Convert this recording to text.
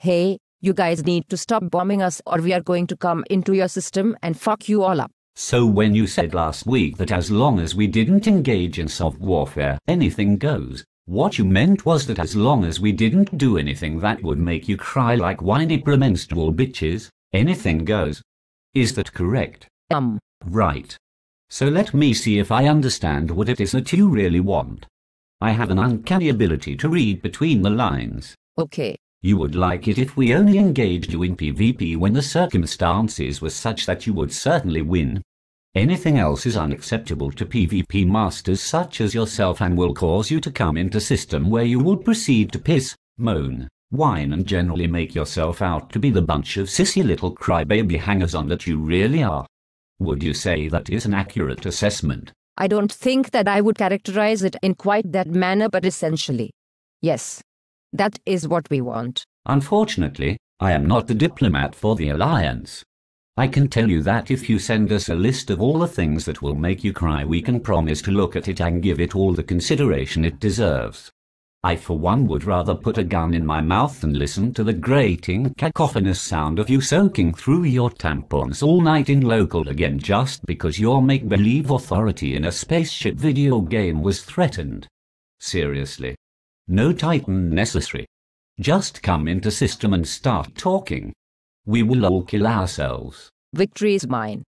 hey, you guys need to stop bombing us or we are going to come into your system and fuck you all up. So when you said last week that as long as we didn't engage in soft warfare, anything goes, what you meant was that as long as we didn't do anything that would make you cry like whiny premenstrual bitches, anything goes. Is that correct? Um. Right. So let me see if I understand what it is that you really want. I have an uncanny ability to read between the lines. Okay. You would like it if we only engaged you in PvP when the circumstances were such that you would certainly win. Anything else is unacceptable to PvP masters such as yourself and will cause you to come into system where you would proceed to piss, moan, whine and generally make yourself out to be the bunch of sissy little crybaby hangers-on that you really are. Would you say that is an accurate assessment? I don't think that I would characterize it in quite that manner but essentially, yes. That is what we want. Unfortunately, I am not the diplomat for the alliance. I can tell you that if you send us a list of all the things that will make you cry, we can promise to look at it and give it all the consideration it deserves. I, for one, would rather put a gun in my mouth than listen to the grating, cacophonous sound of you soaking through your tampons all night in local again just because your make believe authority in a spaceship video game was threatened. Seriously. No Titan necessary. Just come into system and start talking. We will all kill ourselves. Victory is mine.